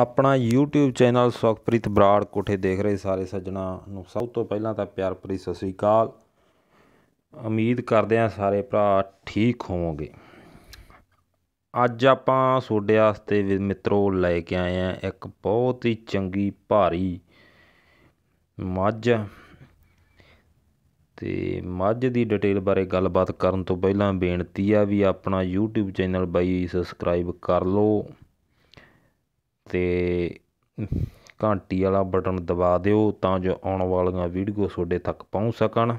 ਆਪਣਾ YouTube channel Sukhpreet Brar ਕੋਠੇ ਦੇਖ ਰਹੇ ਸਾਰੇ ਸੱਜਣਾ ਨੂੰ ਸਭ ਤੋਂ ਪਹਿਲਾਂ ਤਾਂ ਪਿਆਰ ਭਰੀ ਸਤਿ ਸ੍ਰੀ ਅਕਾਲ ਉਮੀਦ ਕਰਦੇ ਹਾਂ ਸਾਰੇ ਭਰਾ ਠੀਕ ਹੋਵੋਗੇ ਅੱਜ ਆਪਾਂ ਤੁਹਾਡੇ ਵਾਸਤੇ ਮਿੱਤਰੋ ਲੈ ਕੇ ਆਏ ਆ ਇੱਕ ਬਹੁਤ ਹੀ ਚੰਗੀ ਭਾਰੀ ਮੱਝ ਤੇ ਮੱਝ ਦੀ ਡਿਟੇਲ ਬਾਰੇ ਗੱਲਬਾਤ ਕਰਨ ਤੋਂ ਪਹਿਲਾਂ ਬੇਨਤੀ ਆ ਵੀ ਆਪਣਾ YouTube ਚੈਨਲ ਬਾਈ ਸਬਸਕ੍ਰਾਈਬ ਕਰ ਲਓ ਤੇ ਘੰਟੀ ਵਾਲਾ ਬਟਨ ਦਬਾ ਦਿਓ ਤਾਂ ਜੋ ਆਉਣ ਵਾਲੀਆਂ ਵੀਡੀਓ ਤੁਹਾਡੇ ਤੱਕ ਪਹੁੰਚ ਸਕਣ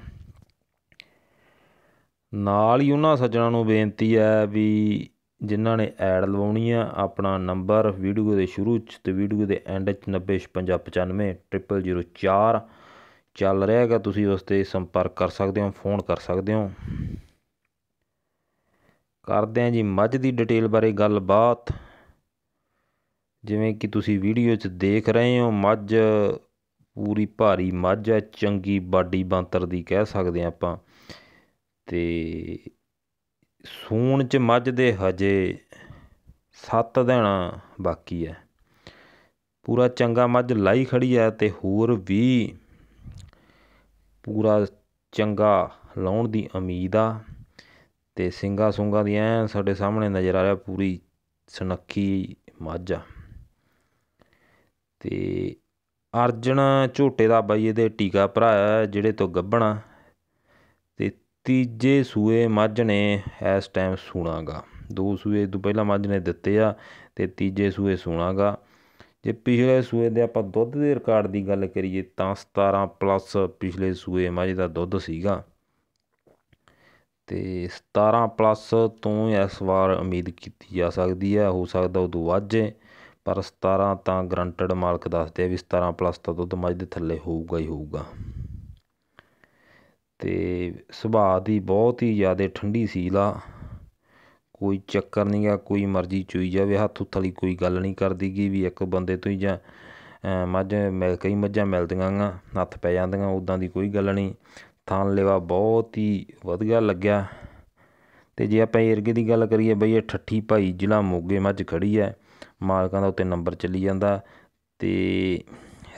ਨਾਲ ਹੀ ਉਹਨਾਂ ਸੱਜਣਾਂ ਨੂੰ ਬੇਨਤੀ ਹੈ ਵੀ ਜਿਨ੍ਹਾਂ ਨੇ ਐਡ ਲਵਾਉਣੀ ਆ ਆਪਣਾ ਨੰਬਰ ਵੀਡੀਓ ਦੇ ਸ਼ੁਰੂ 'ਚ ਤੇ ਵੀਡੀਓ ਦੇ ਐਂਡ 'ਚ 9056959004 ਚੱਲ ਰਿਹਾ ਹੈਗਾ ਤੁਸੀਂ ਉਸ ਤੇ ਸੰਪਰਕ ਕਰ ਸਕਦੇ ਹੋ ਫੋਨ ਕਰ ਸਕਦੇ ਹੋ ਕਰਦੇ ਆ ਜੀ ਮੱਝ ਦੀ ਡਿਟੇਲ ਬਾਰੇ ਗੱਲਬਾਤ ਜਿਵੇਂ ਕਿ ਤੁਸੀਂ ਵੀਡੀਓ 'ਚ ਦੇਖ ਰਹੇ ਹੋ ਮੱਝ ਪੂਰੀ ਭਾਰੀ ਮੱਝ ਹੈ ਚੰਗੀ ਬਾਡੀ ਬਾਂਤਰ ਦੀ ਕਹਿ ਸਕਦੇ ਆਪਾਂ ਤੇ ਸੂਣ 'ਚ ਮੱਝ ਦੇ ਹਜੇ 7 ਦਿਨ ਬਾਕੀ ਹੈ ਪੂਰਾ ਚੰਗਾ ਮੱਝ ਲਾਈ ਖੜੀ ਹੈ ਤੇ ਹੋਰ ਵੀ ਪੂਰਾ ਚੰਗਾ ਲਾਉਣ ਦੀ ਉਮੀਦ ਆ ਤੇ ਸਿੰਘਾ ਸੁੰਗਾ ਦੀ ਐ ਸਾਡੇ ਸਾਹਮਣੇ ਨਜ਼ਰ ਆ ਰਿਹਾ ਪੂਰੀ ਸੁਨੱਖੀ ਮੱਝ ਆ ਤੇ ਅਰਜਨ ਝੋਟੇ ਦਾ ਬਾਈ ਇਹਦੇ ਟੀਕਾ ਭਰਾਇਆ ਜਿਹੜੇ ਤੋਂ ਗੱਭਣਾ ਤੇ ਤੀਜੇ ਸੂਏ ਮੱਝ ਨੇ ਇਸ ਟਾਈਮ ਸੂਣਾਗਾ ਦੋ ਸੂਏ ਤੋਂ ਪਹਿਲਾਂ ਮੱਝ ਨੇ ਦਿੱਤੇ ਆ ਤੇ ਤੀਜੇ ਸੂਏ ਸੂਣਾਗਾ ਜੇ ਪਿਛਲੇ ਸੂਏ ਦੇ ਆਪਾਂ ਦੁੱਧ ਦੇ ਰਿਕਾਰਡ ਦੀ ਗੱਲ ਕਰੀਏ ਤਾਂ 17 ਪਲੱਸ ਪਿਛਲੇ ਸੂਏ ਮੱਝ ਦਾ ਦੁੱਧ ਸੀਗਾ ਤੇ 17 ਪਲੱਸ ਤੋਂ ਇਸ ਵਾਰ ਉਮੀਦ ਕੀਤੀ ਜਾ ਸਕਦੀ ਹੈ ਹੋ ਸਕਦਾ ਉਦੋਂ ਵਾਜੇ ਪਰ 17 ਤਾਂ ਗਰੰਟਡ ਮਾਲਕ ਦੱਸਦੇ ਆ ਵੀ 17 ਪਲੱਸ ਤਾਂ ਦੁੱਧ ਮੱਝ ਦੇ ਥੱਲੇ ਹੋਊਗਾ ਹੀ ਹੋਊਗਾ ਤੇ ਸੁਭਾਅ ਦੀ ਬਹੁਤ ਹੀ ਜ਼ਿਆਦਾ ਠੰਡੀ ਸੀ ਲਾ ਕੋਈ ਚੱਕਰ ਨਹੀਂ ਆ ਕੋਈ ਮਰਜ਼ੀ ਚੁਈ ਜਾਵੇ ਹੱਥ ਉੱਥਲੀ ਕੋਈ ਗੱਲ ਨਹੀਂ ਕਰਦੀਗੀ ਵੀ ਇੱਕ ਬੰਦੇ ਤੋਂ ਹੀ ਜਾਂ ਮੱਝ ਮਿਲ ਕਈ ਮੱਝਾਂ ਮਿਲਦੀਆਂ ਆ ਹੱਥ ਪੈ ਜਾਂਦੀਆਂ ਉਦਾਂ ਦੀ ਕੋਈ ਗੱਲ ਨਹੀਂ ਥਾਂ ਲੇਵਾ ਬਹੁਤ ਹੀ ਵਧੀਆ ਲੱਗਿਆ ਤੇ ਜੇ ਆਪਾਂ ਇਰਗੇ ਦੀ ਗੱਲ ਕਰੀਏ ਬਈ ਇਹ ਠੱਠੀ ਭਾਈ ਜ਼ਿਲ੍ਹਾ ਮੋਗੇ ਮੱਝ ਖੜੀ ਹੈ ਮਾਲਕਾਂ ਦਾ ਉੱਤੇ ਨੰਬਰ ਚੱਲੀ ਜਾਂਦਾ ਤੇ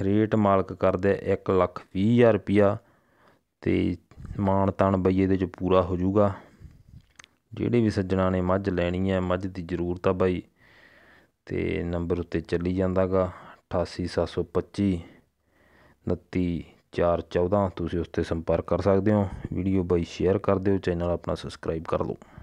ਰੇਟ ਮਾਲਕ ਕਰਦੇ 1 ਲੱਖ 20000 ਹਜ਼ਾਰ ਤੇ ਮਾਨ ਮਾਣ ਬਈਏ ਬਈ 'ਚ ਪੂਰਾ ਹੋ ਜਾਊਗਾ ਜਿਹੜੇ ਵੀ ਸੱਜਣਾ ਨੇ ਮੱਝ ਲੈਣੀ ਹੈ ਮੱਝ ਦੀ ਜ਼ਰੂਰਤ ਆ ਬਾਈ ਤੇ ਨੰਬਰ ਉੱਤੇ ਚੱਲੀ ਜਾਂਦਾਗਾ 88725 ਅਠਾਸੀ ਤੁਸੀਂ ਉਸ 'ਤੇ ਸੰਪਰਕ ਕਰ ਸਕਦੇ ਹੋ ਵੀਡੀਓ ਬਾਈ ਸ਼ੇਅਰ ਕਰ ਦਿਓ ਚੈਨਲ ਆਪਣਾ ਸਬਸਕ੍ਰਾਈਬ ਕਰ ਲਓ